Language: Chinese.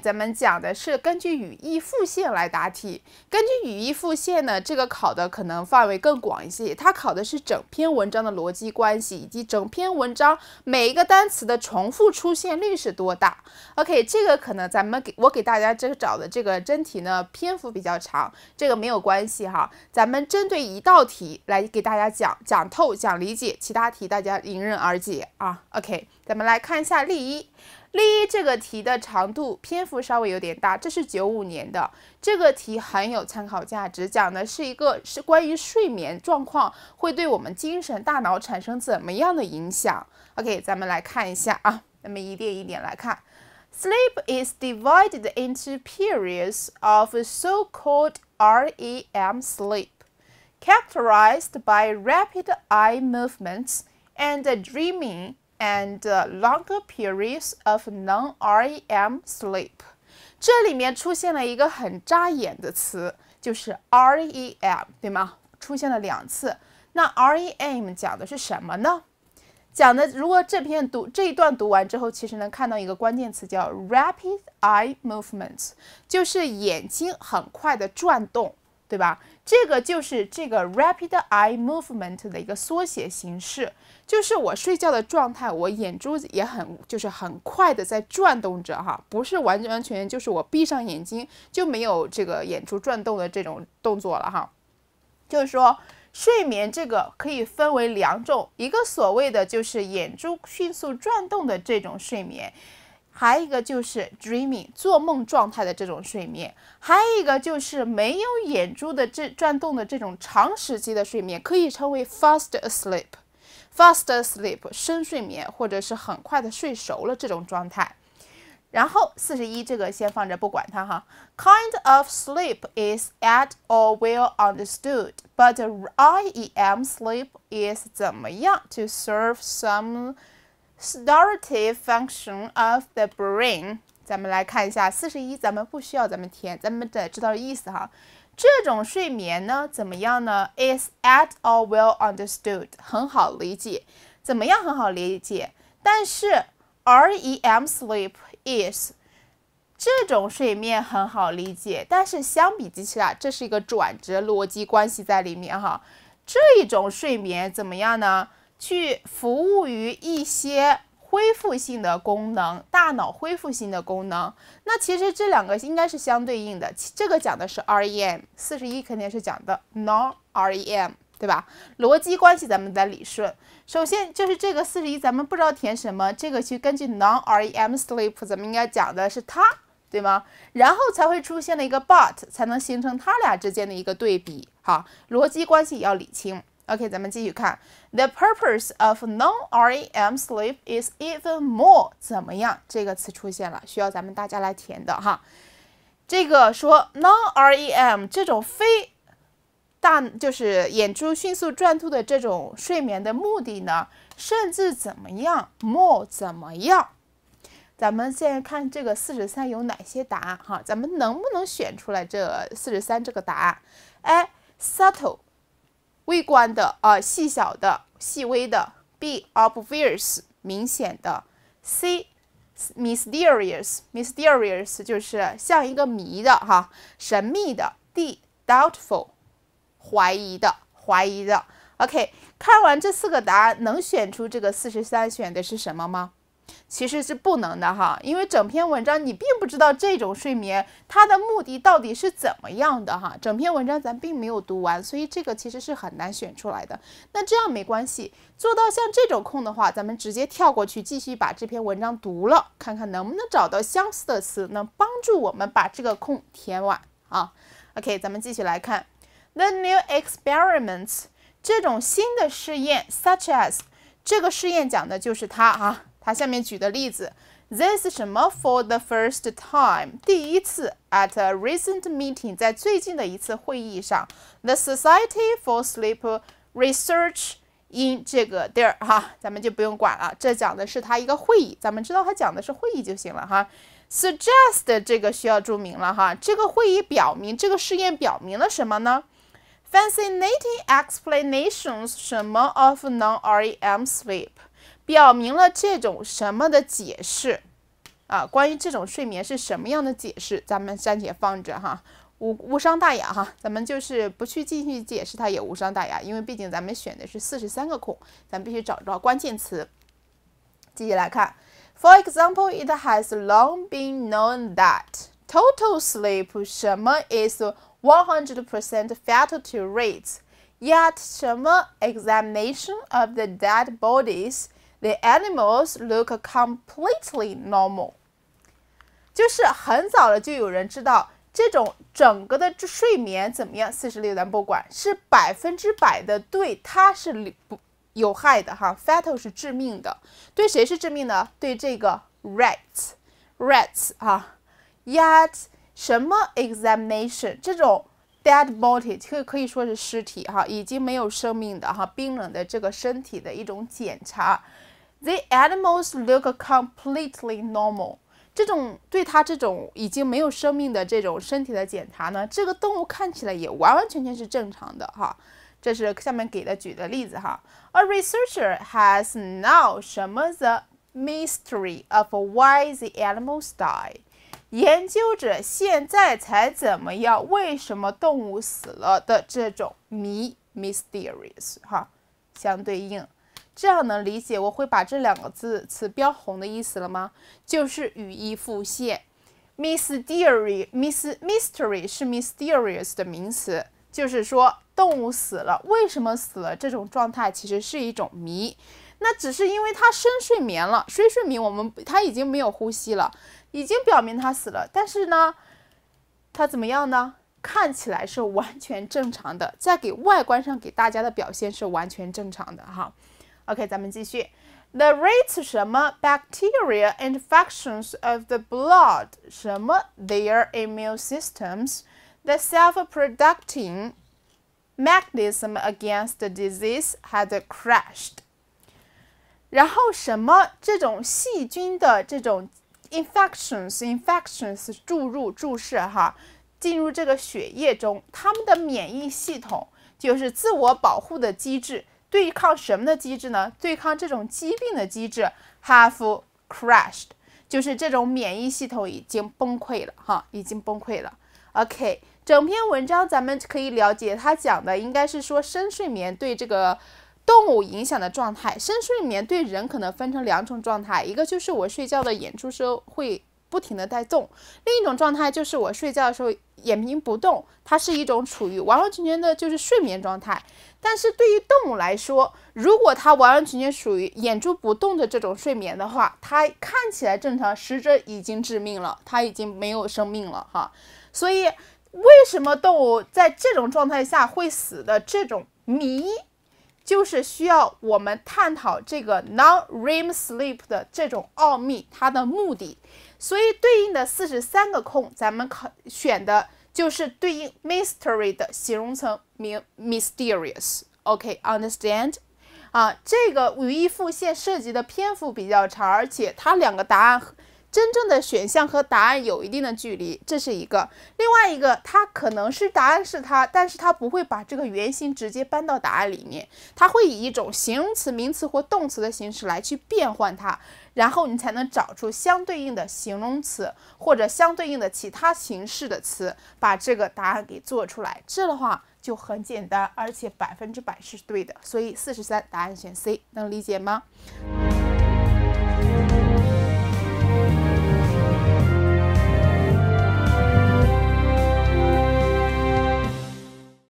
咱们讲的是根据语义复现来答题。根据语义复现呢，这个考的可能范围更广一些，它考的是整篇文章的逻辑关系，以及整篇文章每一个单词的重复出现率是多大。OK，这个可能咱们给我给大家这个找的这个真题呢，篇幅比较长，这个没有关系哈。咱们针对一道题来给大家讲讲透、讲理解，其他题大家迎刃而解啊。OK，咱们来看一下例一。第一这个题的长度篇幅稍微有点大，这是九五年的这个题很有参考价值，讲的是一个是关于睡眠状况会对我们精神大脑产生怎么样的影响。OK，咱们来看一下啊，那么一点一点来看，Sleep is divided into periods of so-called REM sleep, characterized by rapid eye movements and dreaming. And longer periods of non-REM sleep，这里面出现了一个很扎眼的词，就是 REM，对吗？出现了两次。那 REM 讲的是什么呢？讲的如果这篇读这一段读完之后，其实能看到一个关键词叫 rapid eye movements，就是眼睛很快的转动。对吧？这个就是这个 rapid eye movement 的一个缩写形式，就是我睡觉的状态，我眼珠子也很就是很快的在转动着哈，不是完完全就是我闭上眼睛就没有这个眼珠转动的这种动作了哈。就是说，睡眠这个可以分为两种，一个所谓的就是眼珠迅速转动的这种睡眠。还有一个就是 dreaming 做梦状态的这种睡眠，还有一个就是没有眼珠的这转动的这种长时期的睡眠，可以称为 fast asleep，fast asleep 深睡眠或者是很快的睡熟了这种状态。然后四十一这个先放着不管它哈。Kind of sleep is at or well understood，but IEM sleep is 怎么样 to serve some Storative function of the brain，咱们来看一下四十一，咱们不需要，咱们填，咱们得知道意思哈。这种睡眠呢，怎么样呢？Is at all well understood，很好理解，怎么样？很好理解。但是 REM sleep is 这种睡眠很好理解，但是相比之下，这是一个转折逻辑关系在里面哈。这一种睡眠怎么样呢？去服务于一些恢复性的功能，大脑恢复性的功能，那其实这两个应该是相对应的。这个讲的是 REM，四十一肯定是讲的 non REM，对吧？逻辑关系咱们再理顺。首先就是这个四十一，咱们不知道填什么，这个去根据 non REM sleep，咱们应该讲的是它，对吗？然后才会出现了一个 but，才能形成它俩之间的一个对比。哈，逻辑关系要理清。OK，咱们继续看。The purpose of non-REM sleep is even more 怎么样？这个词出现了，需要咱们大家来填的哈。这个说 non-REM 这种非大就是眼珠迅速转动的这种睡眠的目的呢，甚至怎么样？more 怎么样？咱们现在看这个四十三有哪些答案哈？咱们能不能选出来这四十三这个答案？哎，subtle。微观的，呃，细小的，细微的；B obvious 明显的；C mysterious mysterious 就是像一个谜的哈，神秘的；D doubtful 怀疑的，怀疑的。OK，看完这四个答案，能选出这个四十三选的是什么吗？其实是不能的哈，因为整篇文章你并不知道这种睡眠它的目的到底是怎么样的哈。整篇文章咱并没有读完，所以这个其实是很难选出来的。那这样没关系，做到像这种空的话，咱们直接跳过去继续把这篇文章读了，看看能不能找到相似的词，能帮助我们把这个空填完啊。OK，咱们继续来看，The new experiments 这种新的试验，such as 这个试验讲的就是它啊。他下面举的例子，this 什么 for the first time 第一次 at a recent meeting 在最近的一次会议上，the society for sleep research in 这个地儿哈，咱们就不用管了。这讲的是他一个会议，咱们知道他讲的是会议就行了哈。suggest 这个需要注明了哈，这个会议表明这个试验表明了什么呢？Fascinating explanations 什么 of non-REM sleep。表明了这种什么的解释啊？关于这种睡眠是什么样的解释，咱们暂且放着哈，无无伤大雅哈。咱们就是不去进去解释它，也无伤大雅，因为毕竟咱们选的是四十三个空，咱必须找到关键词。继续来看，For example, it has long been known that total sleep 什么 is one hundred percent fatality rates. Yet, 什么 examination of the dead bodies The animals look completely normal。就是很早了，就有人知道这种整个的睡眠怎么样？四十六，咱不管，是百分之百的对，它是不有害的哈。Fatal 是致命的，对谁是致命的？对这个 rats，rats 啊，yet 什么 examination？这种 dead body 可可以说是尸体哈，已经没有生命的哈，冰冷的这个身体的一种检查。The animals look completely normal。这种对他这种已经没有生命的这种身体的检查呢，这个动物看起来也完完全全是正常的哈。这是下面给的举的例子哈。A researcher has now 什么 the mystery of why the animals die。研究者现在才怎么样？为什么动物死了的这种谜 mysterious 哈，相对应。这样能理解，我会把这两个字词标红的意思了吗？就是语义复现，mystery，mis，mystery 是 mysterious 的名词，就是说动物死了，为什么死了？这种状态其实是一种谜。那只是因为它深睡眠了，深睡眠我们它已经没有呼吸了，已经表明它死了。但是呢，它怎么样呢？看起来是完全正常的，在给外观上给大家的表现是完全正常的哈。OK，咱们继续。The rate 什么 bacteria infections of the blood 什么 their immune systems the self producing mechanism against the disease had crashed。然后什么这种细菌的这种 infections infections 注入注射哈进入这个血液中，它们的免疫系统就是自我保护的机制。对抗什么的机制呢？对抗这种疾病的机制，half crashed，就是这种免疫系统已经崩溃了，哈，已经崩溃了。OK，整篇文章咱们可以了解，它讲的应该是说深睡眠对这个动物影响的状态。深睡眠对人可能分成两种状态，一个就是我睡觉的眼珠子会。不停的在动，另一种状态就是我睡觉的时候眼睛不动，它是一种处于完完全全的就是睡眠状态。但是对于动物来说，如果它完完全全属于眼珠不动的这种睡眠的话，它看起来正常，实则已经致命了，它已经没有生命了哈。所以，为什么动物在这种状态下会死的这种谜？就是需要我们探讨这个 non-rim sleep 的这种奥秘，它的目的。所以对应的四十三个空，咱们考选的就是对应 mystery 的形容词名 mysterious。OK，understand？啊，这个语义复现涉及的篇幅比较长，而且它两个答案。真正的选项和答案有一定的距离，这是一个。另外一个，它可能是答案是它，但是它不会把这个原型直接搬到答案里面，它会以一种形容词、名词或动词的形式来去变换它，然后你才能找出相对应的形容词或者相对应的其他形式的词，把这个答案给做出来。这样的话就很简单，而且百分之百是对的。所以四十三，答案选 C，能理解吗？